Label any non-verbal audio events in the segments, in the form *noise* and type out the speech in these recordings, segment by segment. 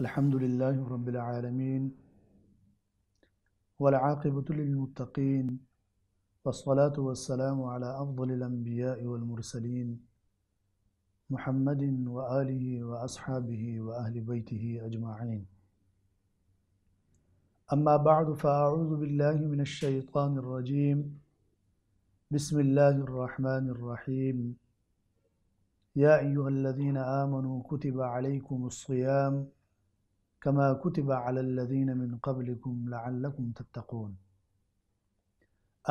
الحمد لله رب العالمين والعاقبة للمتقين والصلاة والسلام على أفضل الأنبياء والمرسلين محمد وآله وأصحابه وأهل بيته أجمعين أما بعد فأعوذ بالله من الشيطان الرجيم بسم الله الرحمن الرحيم يا أيها الذين آمنوا كتب عليكم الصيام كما كتب على الذين من قبلكم لعلكم تتقون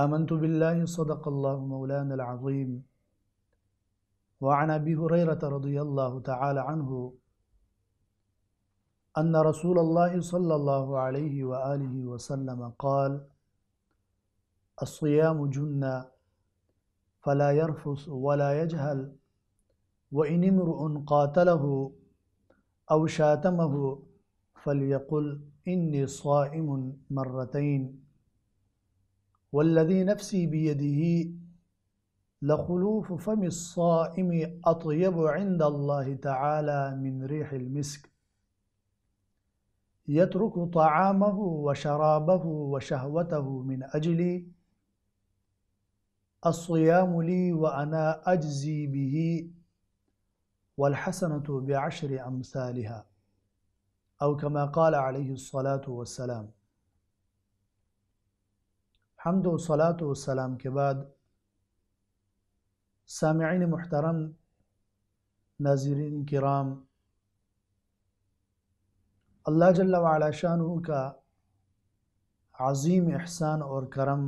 آمنت بالله صدق الله مولانا العظيم وعن أبي هريرة رضي الله تعالى عنه أن رسول الله صلى الله عليه وآله وسلم قال الصيام جنة فلا يرفث ولا يجهل وإن امرؤ قاتله أو شاتمه فليقل إني صائم مرتين والذي نفسي بيده لخلوف فم الصائم أطيب عند الله تعالى من ريح المسك يترك طعامه وشرابه وشهوته من أجلي الصيام لي وأنا أجزي به والحسنة بعشر أمثالها أو كما قال عليه الصلاة والسلام حمد و صلاة के बाद सामीन محترم नाजरीन कराम अल्लाह जल्ला शाह का अज़ीम एहसान और करम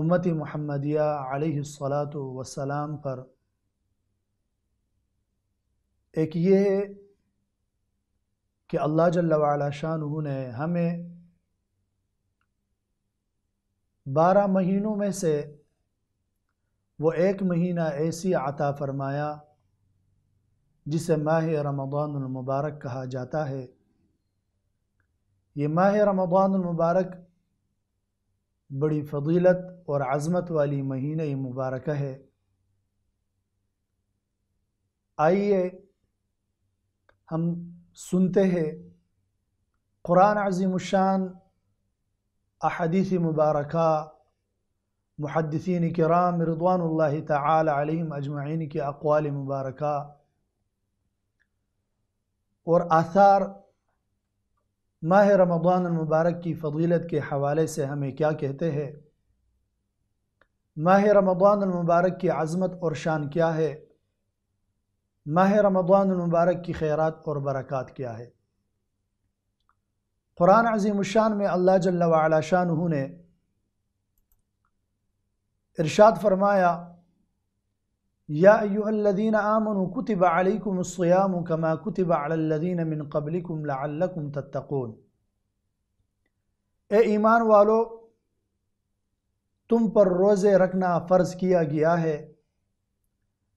उम्मत महमदिया सलात वसलाम पर एक ये कि अल्लाह जल्ला शाह ने हमें बारह महीनों में से वो एक महीना ऐसी आता फरमाया जिसे माह रमदानमबारक कहा जाता है ये माह रमदानमबारक बड़ी फजीलत और आज़मत वाली महीने मुबारक है आइए हम सुनते हैं कुरान अज़ीमशान अहदीस मुबारक मुहदसिन राम रदवान तलीम अजमाइन के अक़वाल मुबारक और आसार माह रमदान मुबारक की फजीलत के हवाले से हमें क्या कहते हैं माह रमदान मुबारक की आज़मत और शान क्या है माह रमदान की खैरत और बरक़ात क्या है क़ुरान अज़ीमशान में अल्लाह जल्ला शाह ने इरशाद फरमाया यादीन आमन कुतब अलकुमसयाम कमा कुतब अलदीन मिन कबलिकुम लकुम तत्तकून ए ईमान वालो तुम पर रोज़े रखना फ़र्ज़ किया गया है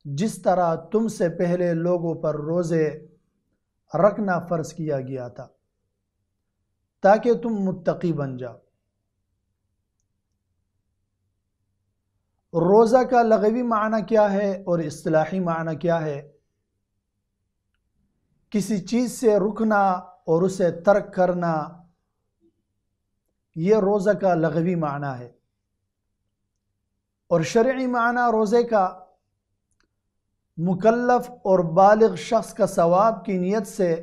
जिस तरह तुमसे पहले लोगों पर रोज़े रखना फ़र्ज किया गया था ताकि तुम मुत्तकी बन जाओ रोज़ा का लगवी माना क्या है और असलाही माना क्या है किसी चीज़ से रुकना और उसे तर्क करना ये रोज़ा का लगवी माना है और शर्य माना रोज़े का मुकलफ़ और बालग शख्स का सवाब की नीयत से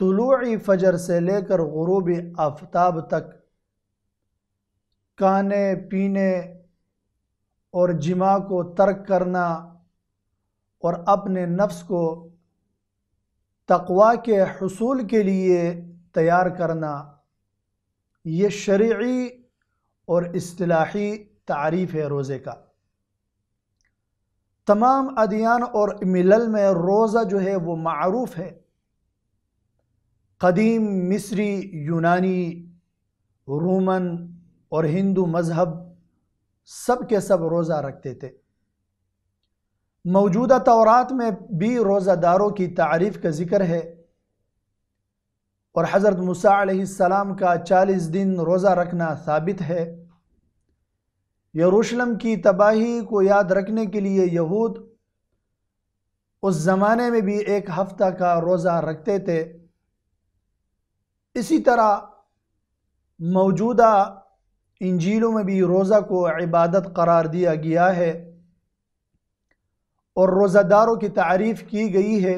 तलुई फजर से लेकर गुरूब आफ्ताब तक खाने पीने और जिमा को तर्क करना और अपने नफ्स को तकवा के हसूल के लिए तैयार करना ये शर्य और असलाही तारीफ़ है रोज़े का तमाम अदियान और मिलल में रोज़ा जो है वो मरूफ़ है कदीम मिस्री यूनानी रोमन और हिंदू मज़हब सब के सब रोज़ा रखते थे मौजूदा तौरात में भी रोज़ादारों की तारीफ़ का ज़िक्र है और हज़रत मूसा सलाम का चालीस दिन रोज़ा रखना साबित है यरूशलम की तबाही को याद रखने के लिए यहूद उस ज़माने में भी एक हफ्ता का रोज़ा रखते थे इसी तरह मौजूदा इंजीलों में भी रोज़ा को इबादत करार दिया गया है और रोज़ादारों की तारीफ़ की गई है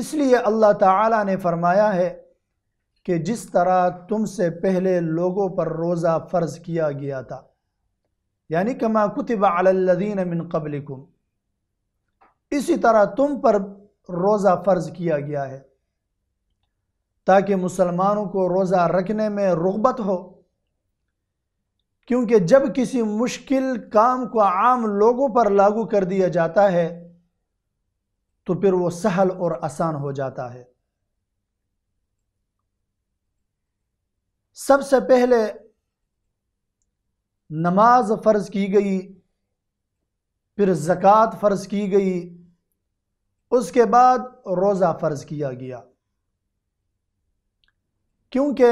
इसलिए अल्लाह ताला ने फरमाया है कि जिस तरह तुमसे पहले लोगों पर रोज़ा फ़र्ज़ किया गया था यानी कमा कुतब अलदीन मिन कबलिकुम इसी तरह तुम पर रोज़ा फ़र्ज़ किया गया है ताकि मुसलमानों को रोज़ा रखने में रुबत हो क्योंकि जब किसी मुश्किल काम को आम लोगों पर लागू कर दिया जाता है तो फिर वो सहल और आसान हो जाता है सबसे पहले नमाज फ़र्ज की गई फिर ज़क़़त फ़र्ज की गई उसके बाद रोज़ा फ़र्ज किया गया क्योंकि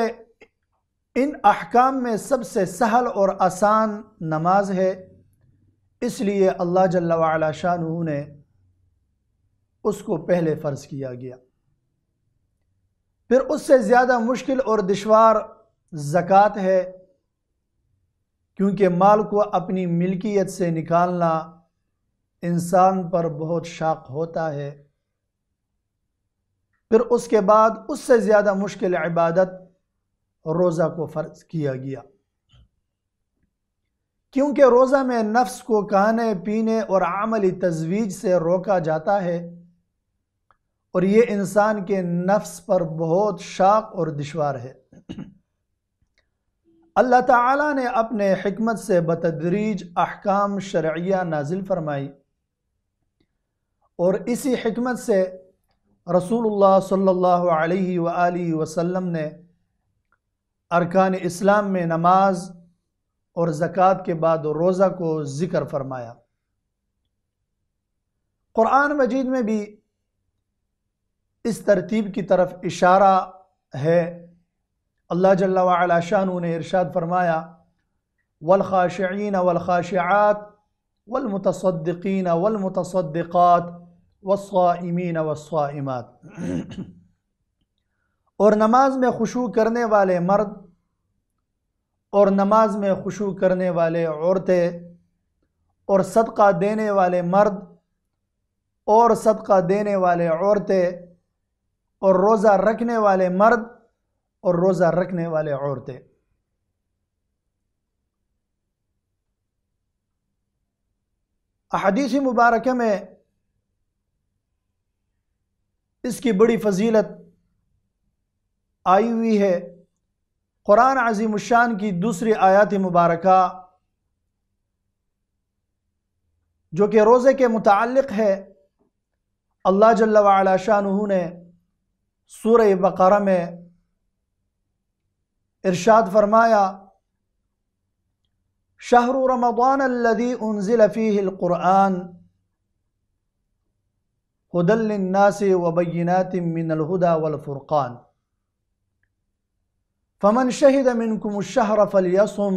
इन अहकाम में सबसे सहल और आसान नमाज है इसलिए अल्लाह जल्ला शाह ने उसको पहले फ़र्ज़ किया गया फिर उससे ज़्यादा मुश्किल और दुशवार ज़क़़त है क्योंकि माल को अपनी मिल्कियत से निकालना इंसान पर बहुत शाक होता है फिर उसके बाद उससे ज़्यादा मुश्किल इबादत रोज़ा को फ़र्ज किया गया क्योंकि रोज़ा में नफ्स को खाने पीने और आमली तजवीज से रोका जाता है और ये इंसान के नफ्स पर बहुत शाक और दुशवार है अल्लाह ताला ने अपने हमत से बतदरीज अहकाम शरिया नाजिल फरमाई और इसी हमत से रसूलुल्लाह सल्लल्लाहु अलैहि सल्ला वसल्लम ने अरकान इस्लाम में नमाज और ज़क़़त के बाद रोज़ा को ज़िक्र फरमाया क़ुरान मजीद में भी इस तरतीब की तरफ इशारा है अल्लाह जल्ला शाह ने इरशाद फरमाया वलखाशीन वलखाशात वलमतसद्दीन वलमतसद्दात वस्वामीन वस्वाइमात और नमाज में खुशू करने वाले मर्द और नमाज में खुशू करने वाले औरतें और सदका देने वाले मर्द और सदका देने वाले औरतें और रोज़ा रखने वाले मर्द और रोज़ा रखने वाले औरतें अहदीसी मुबारक में इसकी बड़ी फजीलत आई हुई है क़ुरान अजीम शान की दूसरी आयात मुबारक जो कि रोज़े के मुतक़ है अल्लाह जल्ला शाह ने सूर बकर में ارشاد فرمایا شهر رمضان الذي انزل فيه القرآن هدى للناس وبينات من الهدى والفرقان فمن شهد منكم الشهر فليصم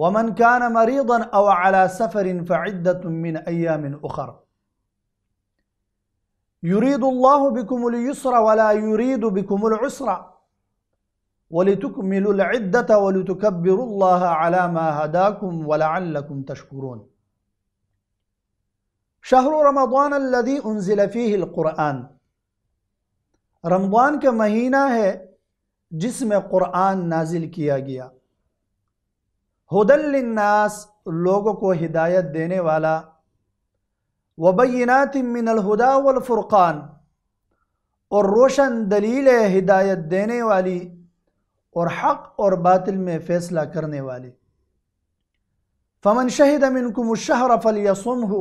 ومن كان مريضا أو على سفر فعدة من أيام أخر يريد الله بكم اليسر ولا يريد بكم العسر ولتكملوا العدة ولتكبروا الله على ما هداكم ولعلكم تشكرون شهر رمضان الذي انزل فيه القرآن رمضان کا مہینہ ہے جس میں قرآن نازل کیا گیا هدل للناس لوگوں کو ہدایت دینے والا وبينات من الهدى والفرقان اور روشن دلیل ہدایت دینے والی और हक और बातिल में फ़ैसला करने वाले फमन शहीद मिनकुम शहर फलियसम हो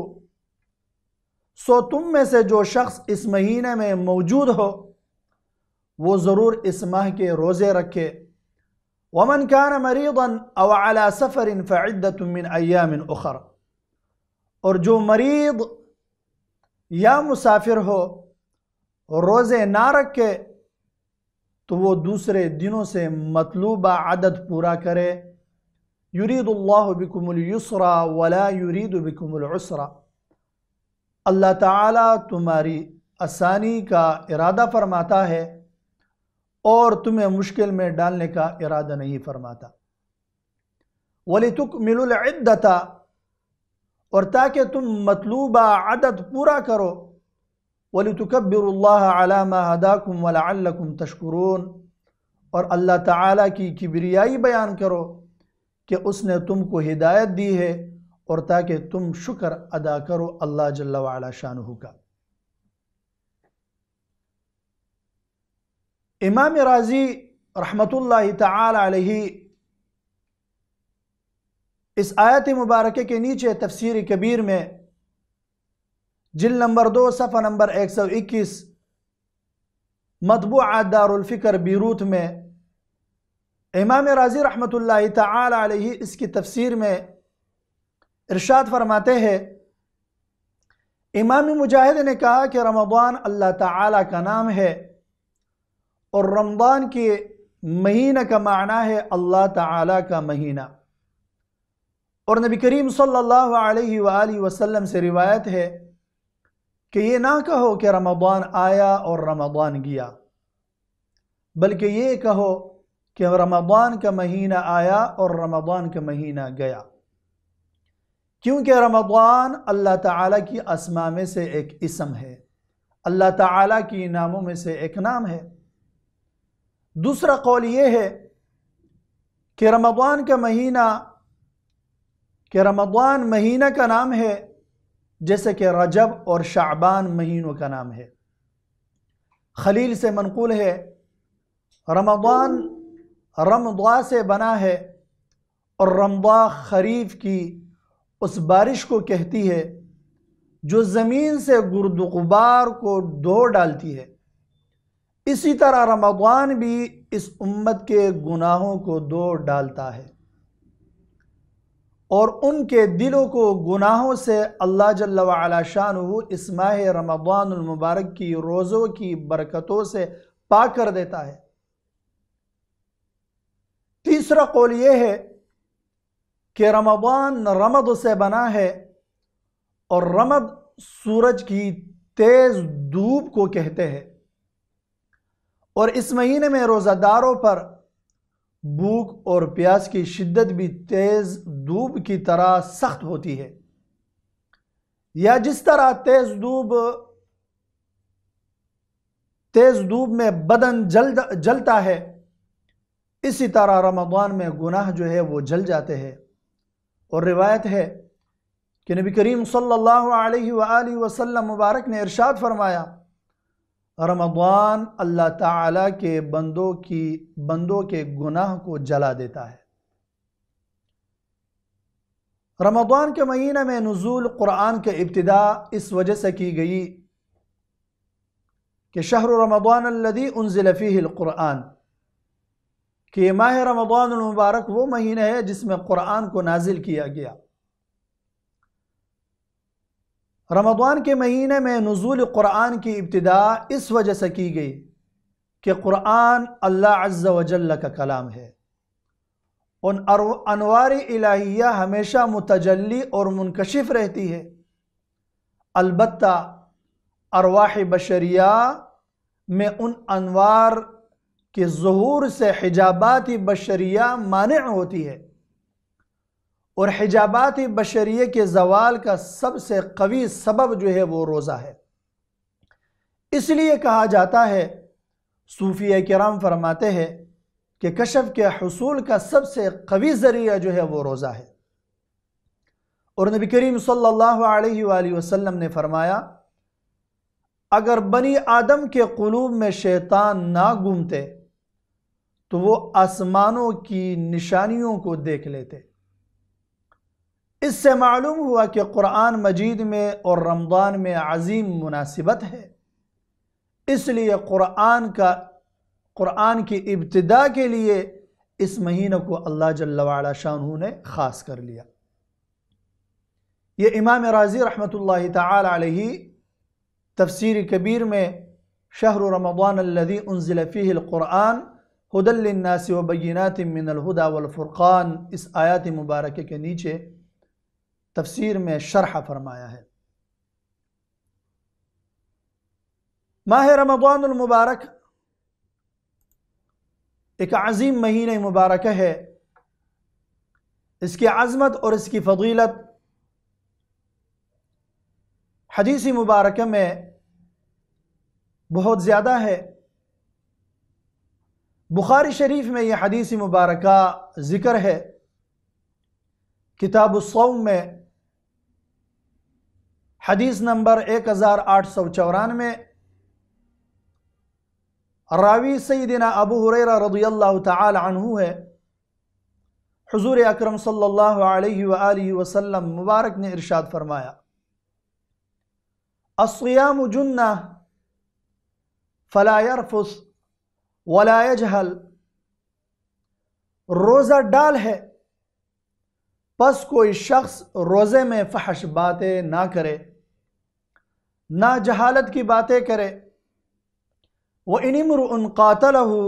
सो तुम में से जो शख्स इस महीने में मौजूद हो वो ज़रूर इस माह के रोज़े रखे वमन कान मरीदन अवला सफ़र इन फ़िद्दतमिन अयामिन उखर और जो मरीद या मुसाफिर हो रोज़े ना रखे तो वो दूसरे दिनों से मतलूबा आदत पूरा करे युरीदुल्लाबिकुमसरा वला युरीदबिकुमसरा अल्लाह ताला तुम्हारी आसानी का इरादा फरमाता है और तुम्हें मुश्किल में डालने का इरादा नहीं फरमाता वली तुक मिलता और ताकि तुम मतलूबा आदत पूरा करो वलतकबरदाकुम वलकुम तशकुरून और अल्लाह ताला की किबरियाई बयान करो कि उसने तुमको हिदायत दी है और ताकि तुम शुक्र अदा करो अल्लाह जल्ला शाह का इमाम राजी रहमतुल्लाह अलैहि इस आयत मुबारक के नीचे तफसीर कबीर में जिल नंबर दो सफ़ा नंबर एक सौ इक्कीस मतबू दारफ़िक्र बीरूत में इमाम राजी रहमत ली इसकी तफसीर में इरशाद फरमाते हैं इमाम मुजाहिद ने कहा कि रमबान अल्लाह ताला का नाम है और रमबान के महीने का माना है अल्लाह ताला का महीना और नबी करीम सल्लल्लाहु अलैहि वसल्लम से रिवायत है कि ये ना कहो कि रमज़ान आया और रमज़ान गया बल्कि ये कहो कि रमज़ान का महीना आया और रमज़ान का महीना गया क्योंकि रमज़ान अल्लाह ताला की असमा में से एक इसम है अल्लाह ताला की नामों में से एक नाम है दूसरा कौल ये है कि रमज़ान का महीना कि रमज़ान महीना का नाम है जैसे कि रजब और शाबान महीनों का नाम है खलील से मनकूल है रमदान रमदा से बना है और रमदा खरीफ की उस बारिश को कहती है जो ज़मीन से गुर्द को धो डालती है इसी तरह रमदान भी इस उम्मत के गुनाहों को धो डालता है और उनके दिलों को गुनाहों से अल्लाह जल्ला शान इस माह रमदानमबारक की रोज़ों की बरकतों से पाक कर देता है तीसरा कौल ये है कि रमदान रमद से बना है और रमद सूरज की तेज़ धूप को कहते हैं और इस महीने में रोज़ादारों पर भूख और प्यास की शिद्दत भी तेज़ धूप की तरह सख्त होती है या जिस तरह तेज़ धूप तेज़ धूप में बदन जल जलता है इसी तरह रमज़ान में गुनाह जो है वो जल जाते हैं और रिवायत है कि नबी करीम सल्लल्लाहु अलैहि वसल्लम मुबारक ने इरशाद फरमाया रमदान अल्लाह ताला के बंदों की बंदों के गुनाह को जला देता है रमदान के महीने में नजूल क़ुरान के इब्तदा इस वजह से की गई कि शहर रमदान उनफी कुरान कि माह रमदान मुबारक वो महीने है जिसमें क़ुरान को नाजिल किया गया रमदान के महीने में नज़ुल कुरान की इब्तदा इस वजह से की गई कि कुरान अल्लाह अज्ज़ वजल का कलाम है उन अनवार इलाहिया हमेशा मुतजली और मुनकशिफ रहती है अलबत् अरवाह बशरिया में उन अनवार के जहूर से हिजाबाती बशरिया मान होती है और हिजाबात बशरी के जवाल का सबसे कवी सबब जो है वो रोज़ा है इसलिए कहा जाता है सूफ़ी कराम फरमाते हैं कि कशफ के हसूल का सबसे कवी ज़रिया जो है वो रोज़ा है और नबी करीम सल्लल्लाहु अलैहि वसल्लम ने फरमाया अगर बनी आदम के क़लूब में शैतान ना घूमते तो वो आसमानों की निशानियों को देख लेते इससे मालूम हुआ कि कुरान मजीद में और रमज़ान में अजीम मुनासिबत है इसलिए कुरान का कुरान की इब्तदा के लिए इस महीने को अल्लाह जल्ला शाह ने ख़ास कर लिया ये इमाम राज़ी रहमतुल्लाह ताली तफसीर कबीर में शहर रमदान अल्लदी उनज़िलफ़ीक़ुरान हदलनासी वबीनात मिनलहुदा वलफ़ुरक़ान इस आयत मुबारक के नीचे तफसीर में शरह फरमाया है माह रमदानमबारक एक अजीम महीने मुबारक है इसकी आज़मत और इसकी फजीलत हदीसी मुबारक में बहुत ज़्यादा है बुखारी शरीफ में यह हदीसी मुबारक ज़िक्र है किताब सौम में हदीस नंबर एक हज़ार आठ सौ चौरानवे रावी सईदना अबू हुररा रदी है हजूर अक्रम वसल्लम मुबारक ने इरशाद फरमाया असयाम जुन्ना फलायरफुस वलायजहल रोज़ा डाल है बस कोई शख्स रोज़े में फहश बातें ना करे ना जहालत की बातें करे व इनमर उन कातल हो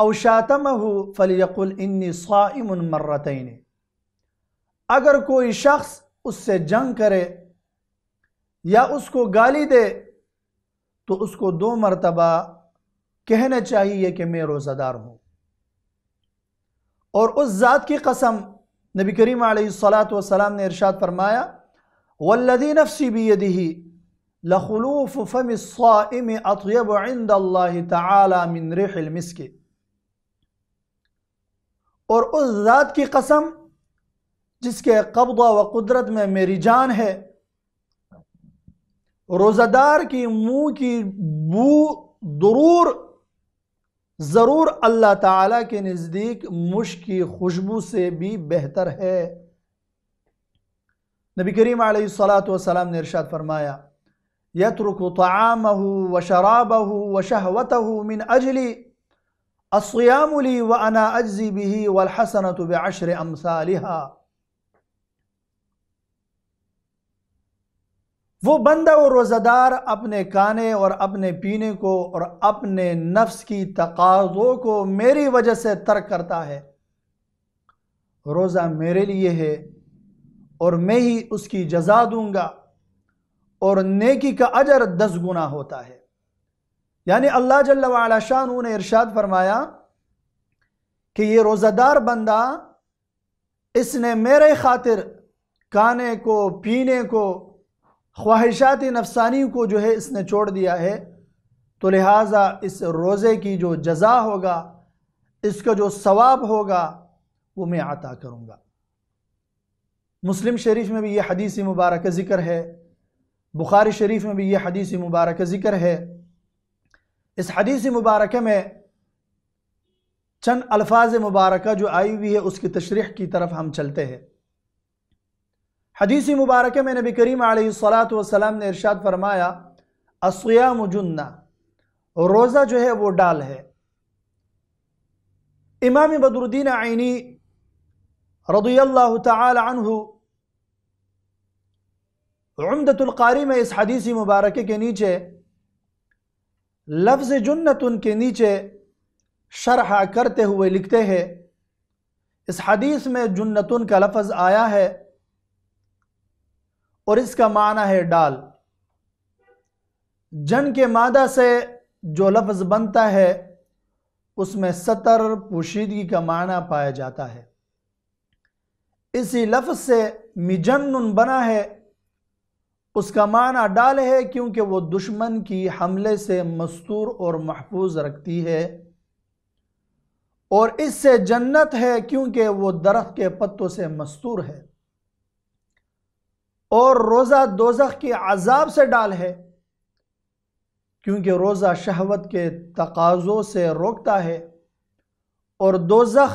अवशातम हो फलीकुल इन्नी स्वाइम मर्रतन अगर कोई शख्स उससे जंग करे या उसको गाली दे तो उसको दो मरतबा कहना चाहिए कि मैं रोज़ादार हूँ और उस ज़ात की कसम नबी करीम सलात वसलाम ने इरशाद फरमाया वल्लदी नफसी भी यदि ही लखलूफ़ फ़म फ़म अतयब आइंद मिन रिहिल मिसके और उस ज़ात की कसम जिसके कब्जा व कुदरत में मेरी जान है रोज़ादार की मुंह की बू ज़रूर ज़रूर अल्लाह ताला के नज़दीक मुश्क की खुशबू से भी बेहतर है नबी करीम सलात वसलाम ने इरशाद फरमाया यतरक तआमह व शराबह व शहवतह मिन अजली असयामली व अना अज्जी बिही वलहसनत बशर अमसालिहा वो बंदा और रोज़ादार अपने खाने और अपने पीने को और अपने नफ्स की तकाज़ों को मेरी वजह से तर्क करता है रोज़ा मेरे लिए है और मैं ही उसकी जजा दूंगा और नेकी का अजर दस गुना होता है यानी अल्लाह जल्ला शाह ने इरशाद फरमाया कि ये रोज़ादार बंदा इसने मेरे खातिर खाने को पीने को ख्वाहिशात नफसानी को जो है इसने छोड़ दिया है तो लिहाजा इस रोज़े की जो जजा होगा इसका जो सवाब होगा वो मैं आता करूँगा मुस्लिम शरीफ में भी ये हदीसी मुबारक ज़िक्र है बुखारी शरीफ में भी ये हदीसी मुबारक ज़िक्र है इस हदीसी मुबारक में चंद अल्फाज मुबारक जो आई हुई है उसकी तशरीह की तरफ हम चलते हैं हदीसी मुबारक में नबी करीम सलात वसलाम ने इरशाद फरमाया असयाम मुजुन्ना रोज़ा जो है वो डाल है इमाम बदरुद्दीन आइनी रदुल्ला तहु उमदतुल्कारी में इस हदीसी मुबारक के नीचे लफ्ज़ जन्नत के नीचे शरह करते हुए लिखते हैं इस हदीस में जन्नतन का लफज आया है और इसका माना है डाल जन के मादा से जो लफ्ज़ बनता है उसमें सतर पोशीदगी का माना पाया जाता है इसी लफ्ज़ से मिजन बना है उसका माना डाल है क्योंकि वो दुश्मन की हमले से मस्तूर और महफूज रखती है और इससे जन्नत है क्योंकि वो दरख्त के पत्तों से मस्तूर है और रोज़ा दोजख के अजाब से डाल है क्योंकि रोज़ा शहवत के तकाज़ों से रोकता है और दोजख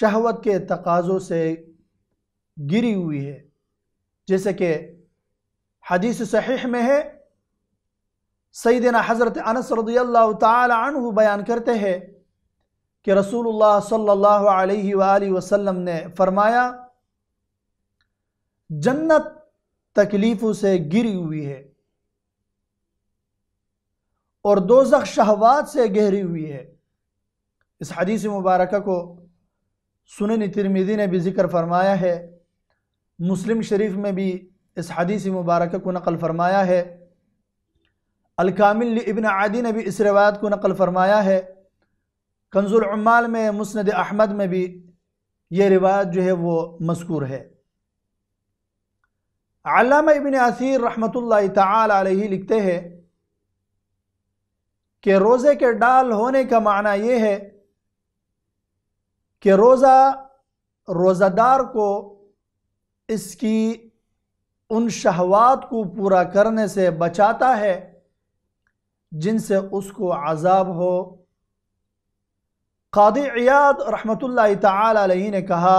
शहवत के तकाज़ों से गिरी हुई है जैसे कि हदीस सहीह में है सईदना हज़रत अनस रदी तु बयान करते हैं कि रसूलुल्लाह सल्लल्लाहु अलैहि वसल्लम ने फरमाया जन्नत तकलीफ़ों से गिरी हुई है और दोजख शहवात से गहरी हुई है इस हदीस मुबारक को सुनन तिरमिदी ने भी जिक्र फरमाया है मुस्लिम शरीफ में भी इस हदीसी मुबारक को नकल फरमाया है अलकामिल इबन आदि ने भी इस रवायत को नकल फरमाया है कंजुलमाल में मुस्ंद अहमद में भी ये रिवायत जो है वो मशकूर है आलाम इबन आसिर रहमत ताली लिखते हैं कि रोज़े के डाल होने का माना ये है कि रोज़ा रोज़ादार को इसकी उन शहवात को पूरा करने से बचाता है जिनसे उसको आजाब हो कादी इयाद रहमतुल्लाह ने कहा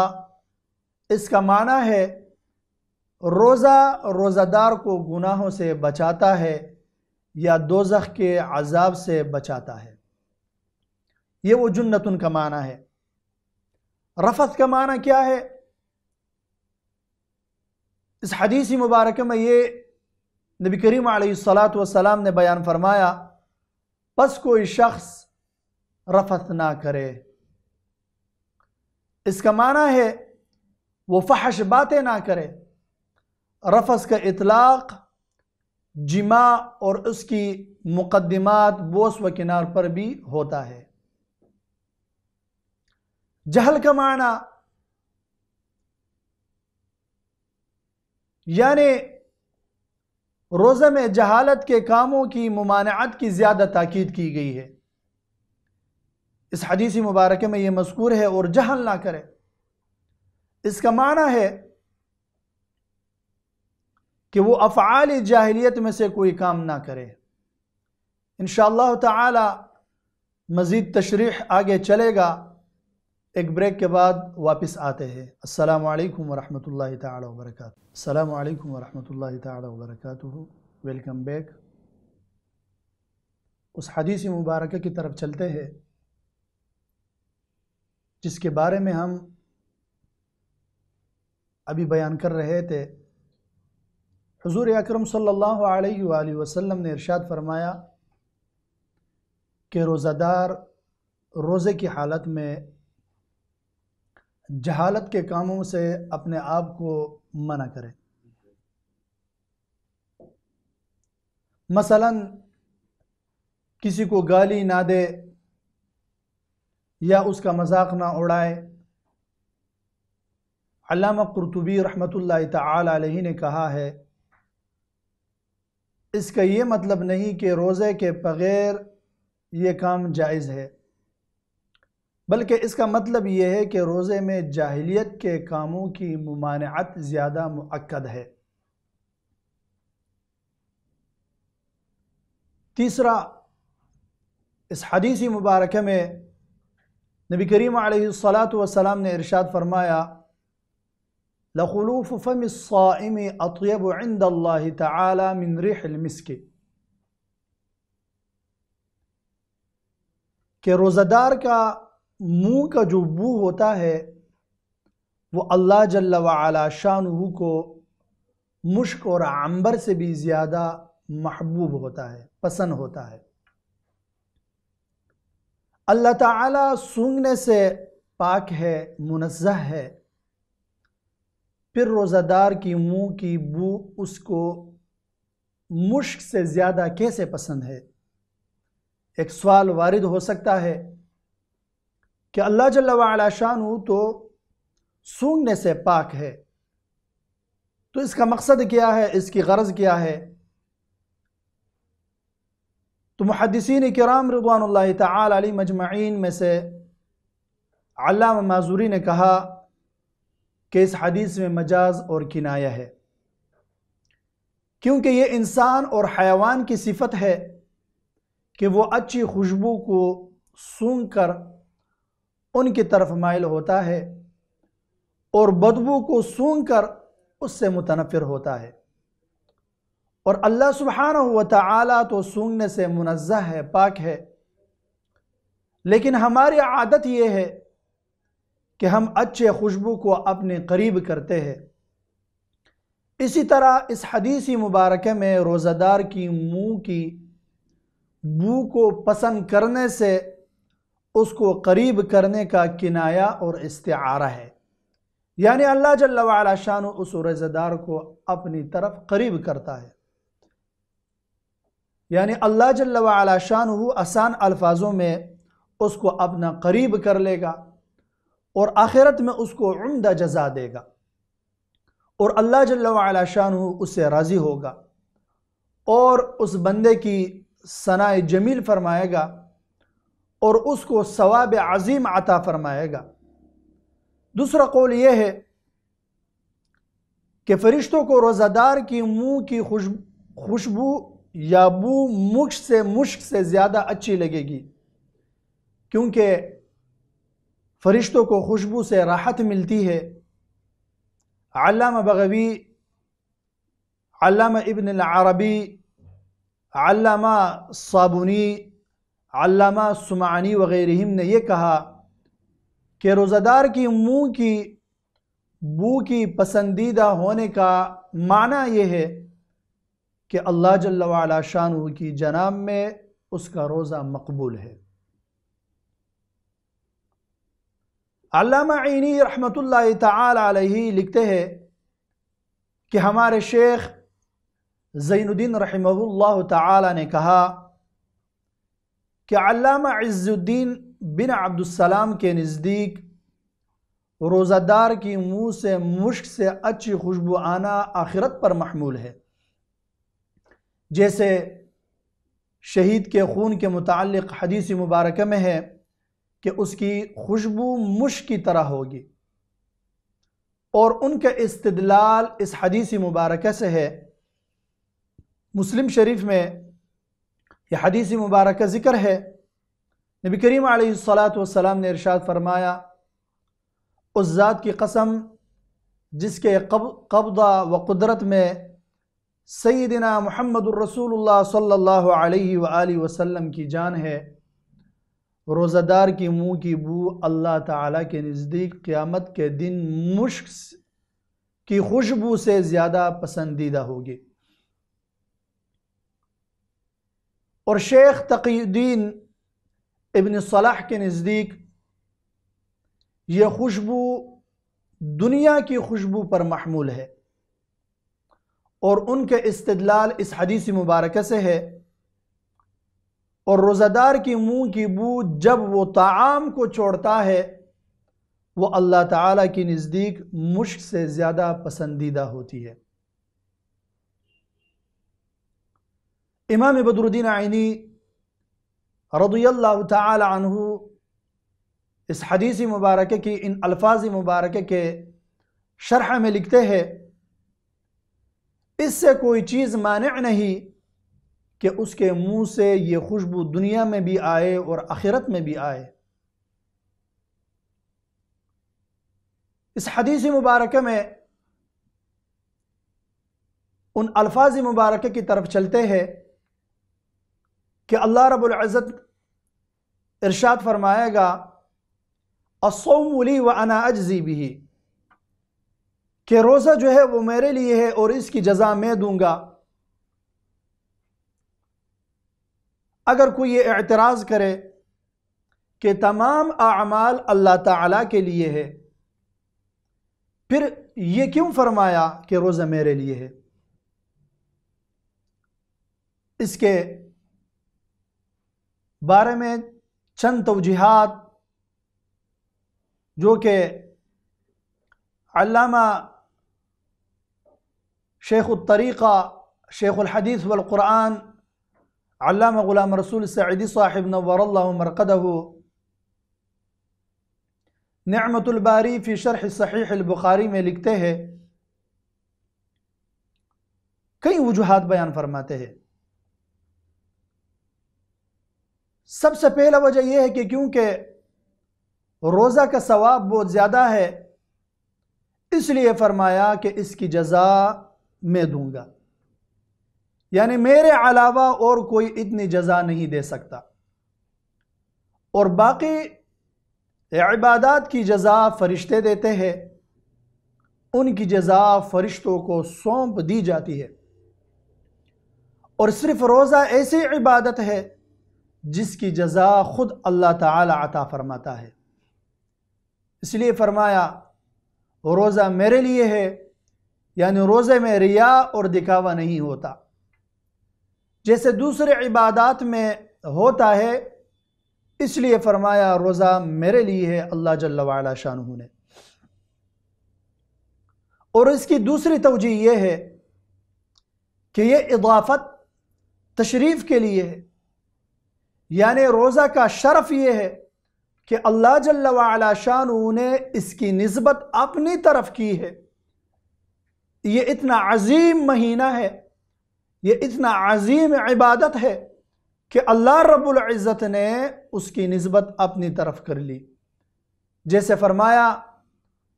इसका माना है रोज़ा रोज़ादार को गुनाहों से बचाता है या दोजख के अजाब से बचाता है ये वो जन्नत का माना है रफ़त का माना क्या है इस हदीसी मुबारक में ये नबी करीम सलात वसलाम ने बयान फरमाया बस कोई शख्स रफत ना करे इसका माना है वो फहश बातें ना करे रफस का इतलाक़ जिमा और उसकी मुकदमात बोस व किनार पर भी होता है जहल का माना यानि रोज़े में जहालत के कामों की ममानत की ज़्यादा ताकीद की गई है इस हदीसी मुबारक में ये मजकूर है और जहल ना करे इसका माना है कि वो अफ़ाल जाहलीत में से कोई काम ना करे इन ताला मज़ीद तशरीह आगे चलेगा एक ब्रेक के बाद वापस आते हैं अस्सलाम वालेकुम वरहमतुल्लाहि ताला वबरकातुहू अस्सलाम वालेकुम वरहमतुल्लाहि ताला वेलकम बैक उस हदीस मुबारक की तरफ चलते हैं जिसके बारे में हम अभी बयान कर रहे थे हजूर अक्रम सल्लल्लाहु अलैहि वसल्लम ने इरशाद फरमाया कि रोज़ादार रोज़े की हालत में जहालत के कामों से अपने आप को मना करें मसलन किसी को गाली ना दे या उसका मजाक ना उड़ाए अलामा कुरतुबी रहमतुल्लाह अलैहि ने कहा है इसका ये मतलब नहीं कि रोज़े के बग़ैर ये काम जायज़ है बल्कि इसका मतलब यह है कि रोज़े में जाहिलियत के कामों की ममानत ज़्यादा मक्द है तीसरा इस हदीसी मुबारक में नबी करीम सलाम ने इरशाद फरमाया लखलूफ़ अतयब इंदल्ला के रोजादार का मुंह का जो बू होता है वो अल्लाह जल्ला शान शाहू को मुश्क और आंबर से भी ज़्यादा महबूब होता है पसंद होता है अल्लाह ताला सूंघने से पाक है मुनज़ है फिर रोज़ादार की मुंह की बू उसको मुश्क से ज़्यादा कैसे पसंद है एक सवाल वारिद हो सकता है कि अल्लाह जल्ला शाह तो सूंघने से पाक है तो इसका मकसद क्या है इसकी गर्ज क्या है तो मुहदसिन कराम रबान तली मजमाइन में से अल्लाह माजूरी ने कहा कि इस हदीस में मजाज और किनाया है क्योंकि ये इंसान और हैवान की सिफत है कि वो अच्छी खुशबू को सूंघ कर उनकी तरफ माइल होता है और बदबू को सूंघ कर उससे मुतनफ़र होता है और अल्लाह सुबहान व ताली तो सूंघने से मुनज़ह है पाक है लेकिन हमारी आदत यह है कि हम अच्छे खुशबू को अपने करीब करते हैं इसी तरह इस हदीसी मुबारक में रोज़ादार की मुंह की बू को पसंद करने से उसको करीब करने का किनाया और इस्तारा है यानी अल्लाह जल्ला वाला शान उस रजेदार को अपनी तरफ करीब करता है यानी अल्लाह जल्ला वाला शान आसान अल्फाजों में उसको अपना करीब कर लेगा और आखिरत में उसको उमदा जजा देगा और अल्लाह जल्ला वाला शान उससे राज़ी होगा और उस बंदे की सनाए जमील फरमाएगा और उसको सवाब अजीम आता फरमाएगा दूसरा कौल यह है कि फरिश्तों को रोज़ादार की मुंह की खुशबू या बू मुश्क से मुश्क से ज़्यादा अच्छी लगेगी क्योंकि फरिश्तों को खुशबू से राहत मिलती है आलामा बगवी आलामा इब्न अरबी आलामा साबुनी अल्लामा सुमानी वगैरह ने यह कहा कि रोज़ादार की मुँह की बू की पसंदीदा होने का माना यह है कि अल्लाह जल्ला शान की जनाब में उसका रोज़ा मकबूल है अल्लामा आइनी रहमतुल्लाह अलैहि लिखते हैं कि हमारे शेख ज़ैनुद्दीन रहमहुल्लाह ताला ने कहा कि अल्लामा बिन अब्दुलसलाम के नज़दीक रोज़ादार की मुँह से मुश्क से अच्छी खुशबू आना आखिरत पर महमूल है जैसे शहीद के खून के मुतल हदीस मुबारक में है कि उसकी खुशबू मुश्क की तरह होगी और उनका इस्तदलाल इस हदीस मुबारक से है मुस्लिम शरीफ में कि हदीस मुबारक का ज़िक्र है नबी करीम सलाम ने इरशाद फरमाया उस ज़ात की कसम जिसके कब कब्दा व कुदरत में सईदना महमद रसूल सल्लल्लाहु की जान है रोज़ादार की मुंह की बू अल्लाह ताला के नज़दीक क़्यामत के दिन मुश्क की खुशबू से ज़्यादा पसंदीदा होगी और शेख तकीद्दीन इबन सलाह के नज़दीक ये खुशबू दुनिया की खुशबू पर महमूल है और उनके इस्तलाल इस हदीसी मुबारक से है और रोज़ादार के मुंह की बू जब वो तमाम को छोड़ता है वो अल्लाह ताला की नज़दीक मुश्क से ज़्यादा पसंदीदा होती है इमाम बदरुद्दीन आइनी रदल्ला तहु इस हदीसी मुबारक की इन अल्फाज मुबारक के शरह में लिखते हैं इससे कोई चीज़ माने नहीं कि उसके मुँह से ये खुशबू दुनिया में भी आए और आखिरत में भी आए इस हदीसी मुबारक में उन अल्फाज मुबारक की तरफ चलते हैं कि अल्लाह रबुल्ज़त इरशाद फरमाएगा असोमली व अना अजी भी कि रोज़ा जो है वो मेरे लिए है और इसकी जजा मैं दूंगा अगर कोई ये एतराज़ करे कि तमाम आमाल अल्लाह ताला के लिए है फिर ये क्यों फरमाया कि रोज़ा मेरे लिए है इसके बारे में चंद तोजीहत जो कि अल्लामा शेख तरीक़ा शेख हदीस वलक़ुरान अल्लामा ग़ुलाम रसूल सदी साहिब नवर मरकदह नमतुलबारी फ़ी शरह सहीह बुखारी में लिखते हैं कई वजूहत बयान फरमाते हैं सबसे पहला वजह यह है कि क्योंकि रोज़ा का सवाब बहुत ज़्यादा है इसलिए फरमाया कि इसकी जजा मैं दूंगा यानी मेरे अलावा और कोई इतनी जजा नहीं दे सकता और बाकी इबादत की जजा फरिश्ते देते हैं उनकी जजा फरिश्तों को सौंप दी जाती है और सिर्फ रोज़ा ऐसी इबादत है जिसकी जजा ख़ुद अल्लाह ताला अता फ़रमाता है इसलिए फ़रमाया रोज़ा मेरे लिए है यानी रोज़े में रिया और दिखावा नहीं होता जैसे दूसरे इबादत में होता है इसलिए फ़रमाया रोज़ा मेरे लिए है अल्लाह जल्ला वाला शाह ने और इसकी दूसरी तोजी ये है कि ये इजाफत तशरीफ़ के लिए है यानि रोज़ा का शरफ ये है कि अल्लाह जल्ला वाला ने इसकी नस्बत अपनी तरफ की है ये इतना अजीम महीना है ये इतना अजीम इबादत है कि अल्लाह रब्बुल इज़्ज़त ने उसकी नस्बत अपनी तरफ कर ली जैसे फरमाया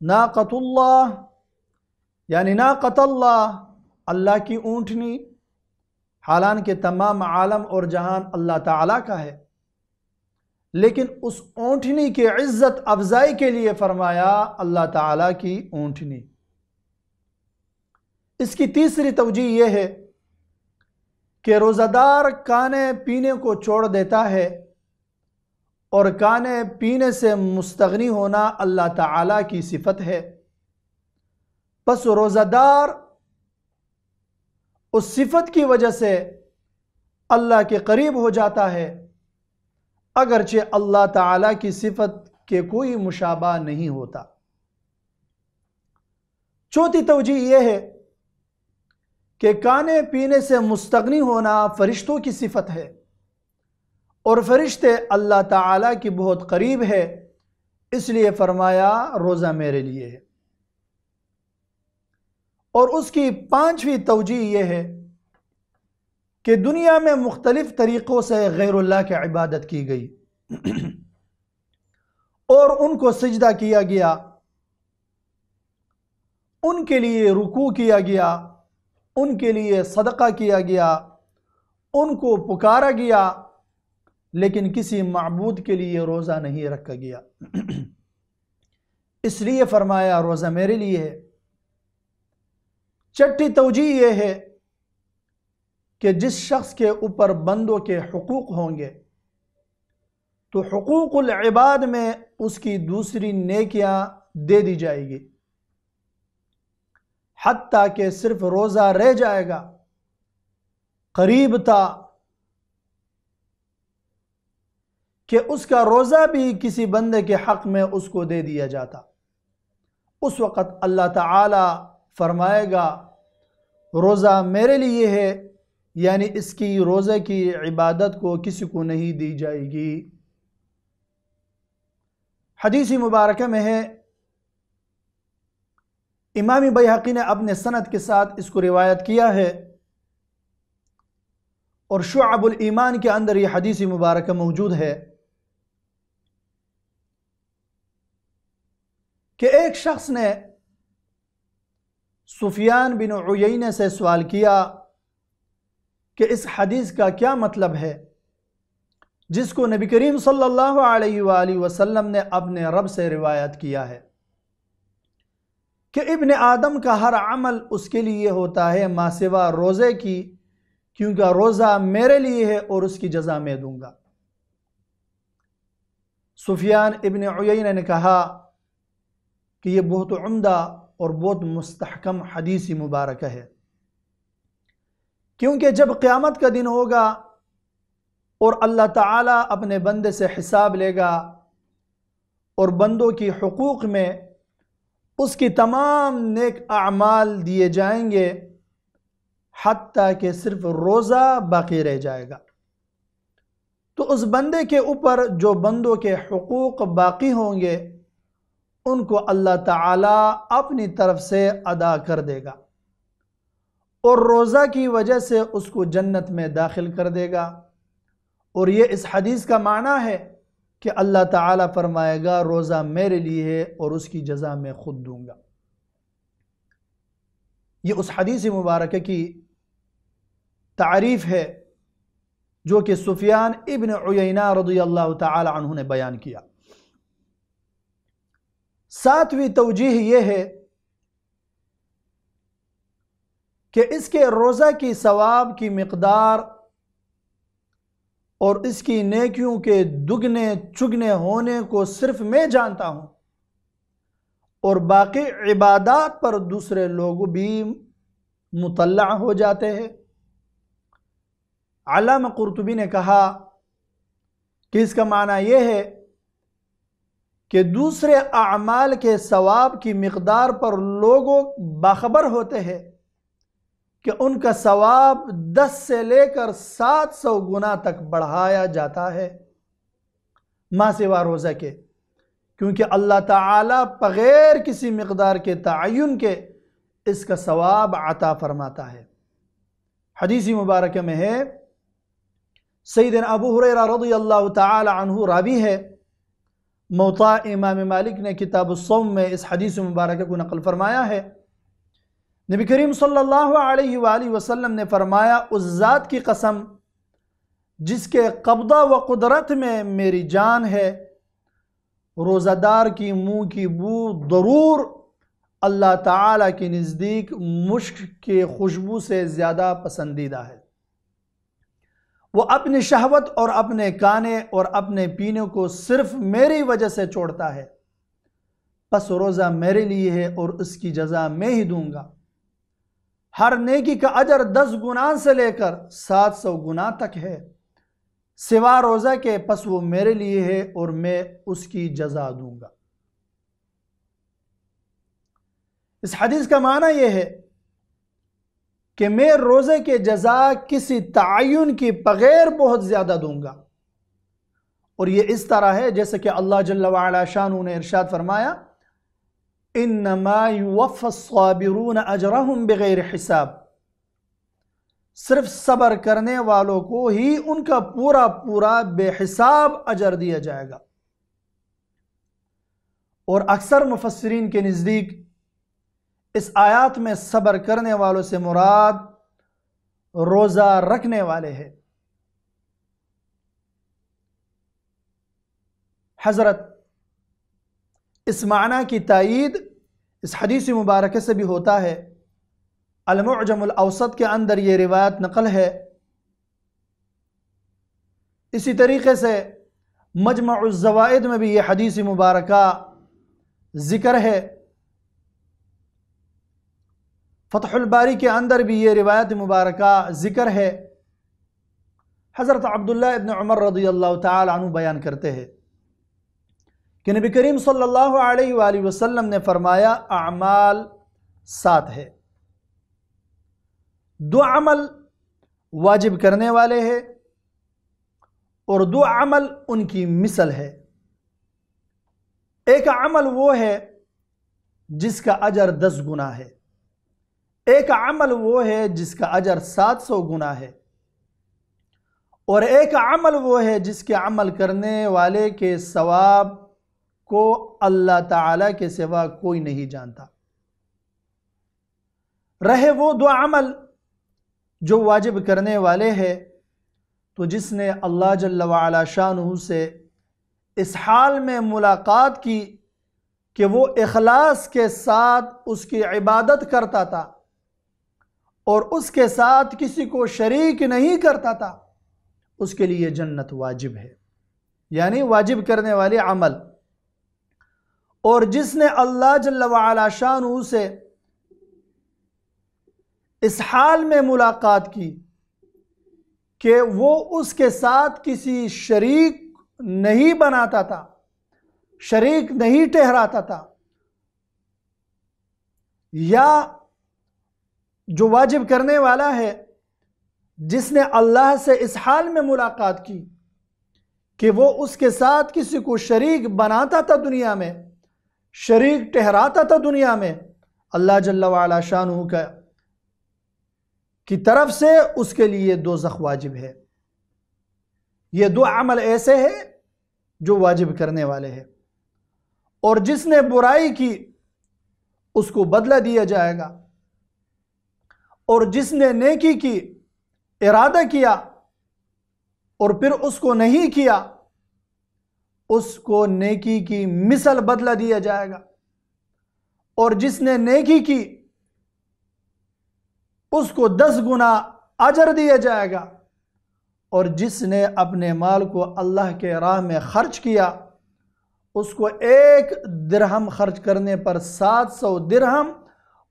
नाकतुल्ला यानी कतल्ला अल्लाह की ऊँटनी हालांकि तमाम आलम और जहान अल्लाह ताला का है लेकिन उस ऊँटनी की इज़्ज़त अफजाई के लिए फरमाया अल्लाह ताला की ऊँटनी इसकी तीसरी तोजी यह है कि रोज़ादार खाने पीने को छोड़ देता है और खाने पीने से मुस्तगनी होना अल्लाह ताला की सिफत है बस रोज़ादार उस सिफत की वजह से अल्लाह के करीब हो जाता है अगरचे अल्लाह ताला की सिफत के कोई मुशाबा नहीं होता चौथी तोजी यह है कि खाने पीने से मुस्तगनी होना फरिश्तों की सिफत है और फरिश्ते अल्लाह ताला की बहुत करीब है इसलिए फरमाया रोज़ा मेरे लिए है और उसकी पाँचवीं तोजी यह है कि दुनिया में मुख्तलिफ़ तरीक़ों से गैरुल्ला की इबादत की गई और उनको सजदा किया गया उनके लिए रुकू किया गया उनके लिए सदका किया गया उनको पुकारा गया लेकिन किसी मबूद के लिए रोज़ा नहीं रखा गया *clears throat* इसलिए फ़रमाया रोज़ा मेरे लिए है चट्टी तोजी ये है कि जिस शख्स के ऊपर बंदों के हकूक़ होंगे तो हकूक़ुलबाद में उसकी दूसरी नेकियां दे दी जाएगी हती कि सिर्फ रोज़ा रह जाएगा करीब था कि उसका रोज़ा भी किसी बंदे के हक़ में उसको दे दिया जाता उस वक़्त अल्लाह ताला फरमाएगा रोज़ा मेरे लिए है यानी इसकी रोज़े की इबादत को किसी को नहीं दी जाएगी हदीसी मुबारक में है इमाम बैहकी ने अपने सनत के साथ इसको रिवायत किया है और शुआबुल ईमान के अंदर यह हदीसी मुबारक मौजूद है कि एक शख्स ने सुफियान बिन उयन से सवाल किया कि इस हदीस का क्या मतलब है जिसको नबी करीम सल्लल्लाहु अलैहि वसल्लम ने अपने रब से रिवायत किया है कि इब्न आदम का हर अमल उसके लिए होता है मासिवा रोज़े की क्योंकि रोज़ा मेरे लिए है और उसकी जजा मैं दूंगा सुफियान इब्न उयन ने कहा कि यह बहुत उम्दा और बहुत तो मुस्तकम हदीसी मुबारक है क्योंकि जब क़्यामत का दिन होगा और अल्लाह ताला अपने बंदे से हिसाब लेगा और बंदों की हकूक़ में उसकी तमाम नेक अमाल दिए जाएंगे हती कि सिर्फ रोज़ा बाकी रह जाएगा तो उस बंदे के ऊपर जो बंदों के हकूक़ बाकी होंगे उनको अल्लाह ताला अपनी तरफ से अदा कर देगा और रोज़ा की वजह से उसको जन्नत में दाखिल कर देगा और ये इस हदीस का माना है कि अल्लाह ताला फरमाएगा रोज़ा मेरे लिए है और उसकी जजा मैं खुद दूंगा ये उस हदीस मुबारक की तारीफ़ है जो कि सुफियान इबन उयना रदी अल्लाह तह ने बयान किया सातवीं तोजीह यह है कि इसके रोज़ा की सवाब की मकदार और इसकी नेकियों के दुगने चुगने होने को सिर्फ मैं जानता हूँ और बाकी इबादत पर दूसरे लोग भी मुतल हो जाते हैं अलाम कुरतबी ने कहा कि इसका माना यह है कि दूसरे अमाल के सवाब की मकदार पर लोगों बाखबर होते हैं कि उनका सवाब दस से लेकर सात सौ गुना तक बढ़ाया जाता है माँ सेवा रोज़ा के क्योंकि अल्लाह ताला बग़ैर किसी मकदार के तयन के इसका सवाब आता फरमाता है हदीसी मुबारक में है सईद अबू हुरैरा रदी अल्लाह तहु रावी है मोता इमाम मालिक ने किताब सोम में इस हदीस मुबारक को नकल फरमाया है नबी करीम सल्लल्लाहु अलैहि वसल्लम ने फरमाया उस ज़ात की कसम जिसके कब्ज़ा व कुदरत में मेरी जान है रोज़ादार की मुंह की बू ज़रूर अल्लाह ताला के नज़दीक मुश्क के खुशबू से ज़्यादा पसंदीदा है वो अपनी शहवत और अपने काने और अपने पीने को सिर्फ मेरी वजह से छोड़ता है बस रोज़ा मेरे लिए है और उसकी जजा मैं ही दूंगा हर नेकी का अजर दस गुना से लेकर सात सौ गुना तक है सिवा रोज़ा के पस वो मेरे लिए है और मैं उसकी जजा दूंगा इस हदीस का माना यह है कि मैं रोज़े के जजा किसी तयन के बग़ैर बहुत ज़्यादा दूंगा और ये इस तरह है जैसे कि अल्लाह जल्ला शाह ने इरशाद फरमाया इन नमाफ़ाबिरून बग़ैर हिसाब सिर्फ सब्र करने वालों को ही उनका पूरा पूरा बेहिसाब अजर दिया जाएगा और अक्सर मुफसरीन के नज़दीक इस आयत में सब्र करने वालों से मुराद रोज़ा रखने वाले हैं हज़रत इस माना की तइद इस हदीस मुबारक से भी होता है अलमजमलौसत के अंदर ये रिवायत नकल है इसी तरीके से मजमा उज़वाद में भी ये हदीसी मुबारक ज़िक्र है फ़तहबारी के अंदर भी ये रिवायत मुबारक ज़िक्र है हज़रत अब्दुल्ला इबन उमर रदी अल्लाह तु बयान करते हैं कि नबी करीम सल्लल्लाहु अलैहि वसल्लम ने फरमाया अमाल सात है दो अमल वाजिब करने वाले हैं और दो अमल उनकी मिसल है एक अमल वो है जिसका अजर दस गुना है एक अमल वो है जिसका अजर सात सौ गुना है और एक अमल वो है जिसके अमल करने वाले के सवाब को अल्लाह ताला के सिवा कोई नहीं जानता रहे वो दो अमल जो वाजिब करने वाले हैं तो जिसने अल्लाह जल्ला शाह से इस हाल में मुलाकात की कि वो इखलास के साथ उसकी इबादत करता था और उसके साथ किसी को शरीक नहीं करता था उसके लिए जन्नत वाजिब है यानी वाजिब करने वाले अमल और जिसने अल्लाह जल्ला शाह से इस हाल में मुलाकात की कि वो उसके साथ किसी शरीक नहीं बनाता था शरीक नहीं ठहराता था या जो वाजिब करने वाला है जिसने अल्लाह से इस हाल में मुलाकात की कि वो उसके साथ किसी को शरीक बनाता था दुनिया में शरीक ठहराता था दुनिया में अल्लाह जल्ला शाह का की तरफ से उसके लिए दो जख वाजिब है ये दो अमल ऐसे हैं जो वाजिब करने वाले हैं और जिसने बुराई की उसको बदला दिया जाएगा और जिसने नेकी की इरादा किया और फिर उसको नहीं किया उसको नेकी की मिसल बदला दिया जाएगा और जिसने नेकी की उसको दस गुना अजर दिया जाएगा और जिसने अपने माल को अल्लाह के राह में खर्च किया उसको एक दिरहम खर्च करने पर सात सौ दिरहम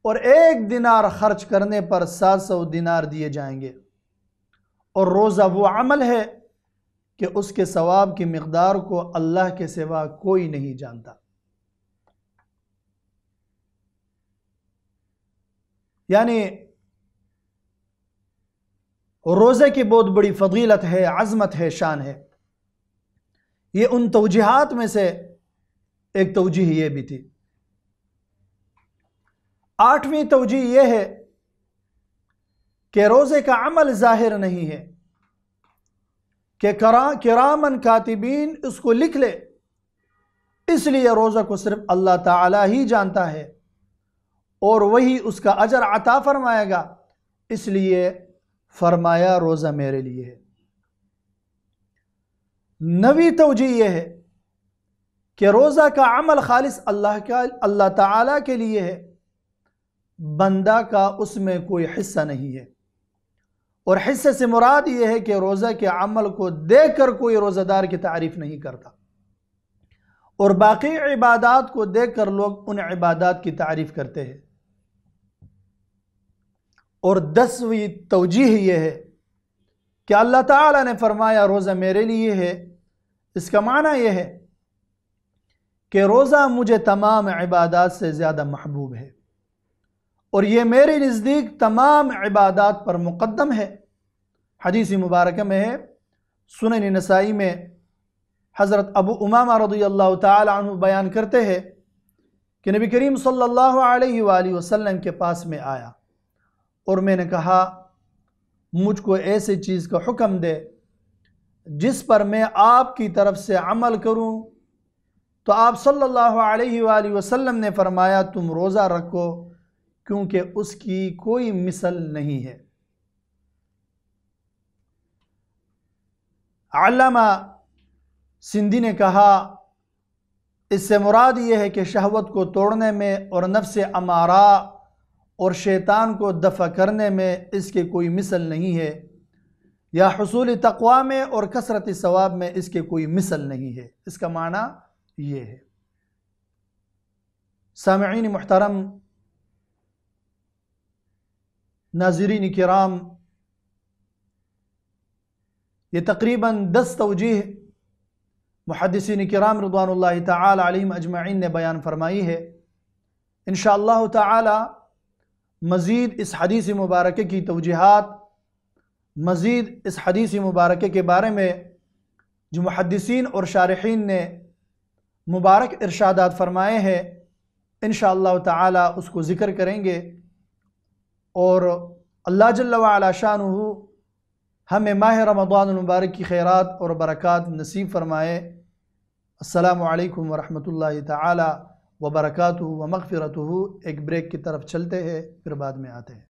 और एक दिनार खर्च करने पर सात सौ दिनार दिए जाएंगे और रोज़ा वो अमल है कि उसके सवाब की मकदार को अल्लाह के सिवा कोई नहीं जानता यानी रोज़े की बहुत बड़ी फजीलत है आजमत है शान है ये उन तोजहत में से एक तोजह ये भी थी आठवीं तोजी यह है कि रोज़े का अमल ज़ाहिर नहीं है कि करा करामन कातिबीन उसको लिख ले इसलिए रोज़ा को सिर्फ अल्लाह ताला ही जानता है और वही उसका अजर अता फरमाएगा इसलिए फरमाया रोज़ा मेरे लिए है नवी तोजी यह है कि रोज़ा का अमल खालिस अल्लाह का अल्लाह ताला के लिए है बंदा का उसमें कोई हिस्सा नहीं है और हिस्से से मुराद ये है कि रोज़ा के अमल को देख कर कोई रोज़ेदार की तारीफ़ नहीं करता और बाकी इबादत को देख कर लोग उन इबादत की तारीफ़ करते हैं और दसवीं तोजीह यह है कि अल्लाह ताला ने फरमाया रोज़ा मेरे लिए है इसका माना यह है कि रोज़ा मुझे तमाम इबादत से ज़्यादा महबूब है और ये मेरे नज़दीक तमाम इबादत पर मुक़दम है हदीस मुबारक में है सुन नसाई में हज़रत अबू उमामा रदील्ला तुम तु बयान करते हैं कि नबी करीम सल्ला वसम के पास में आया और मैंने कहा मुझको ऐसी चीज़ का हुक्म दे जिस पर मैं आपकी तरफ से अमल करूं तो आप सल्लल्लाहु अलैहि वसल्लम ने फरमाया तुम रोज़ा रखो क्योंकि उसकी कोई मिसल नहीं है अलामा सिंधी ने कहा इससे मुराद ये है कि शहवत को तोड़ने में और नफ्स अमारा और शैतान को दफ़ा करने में इसके कोई मिसल नहीं है या हसूल तकवा में और कसरत सवाब में इसके कोई मिसल नहीं है इसका माना ये है सामीन मुहतरम नाजरीन कराम ये तकरीबन दस तोजीह मुहदसिन कराम रदान तलीम अजमाइन ने बयान फरमाई है इन शह तजीद इस हदीसी मुबारक की तोजीहत मज़ीद इस हदीसी मुबारक के बारे में जो मुहदसिन और शारखीन ने मुबारक इर्शादात फरमाए हैं इन ताला उसको ज़िक्र करेंगे और अल्लाह जल्ला शान हमें माह रमदानमबारक की खैरत और बरक़ात नसीब फ़रमाए असलकम वरहमल तबरकत व मगफ़रत एक ब्रेक की तरफ चलते हैं फिर बाद में आते हैं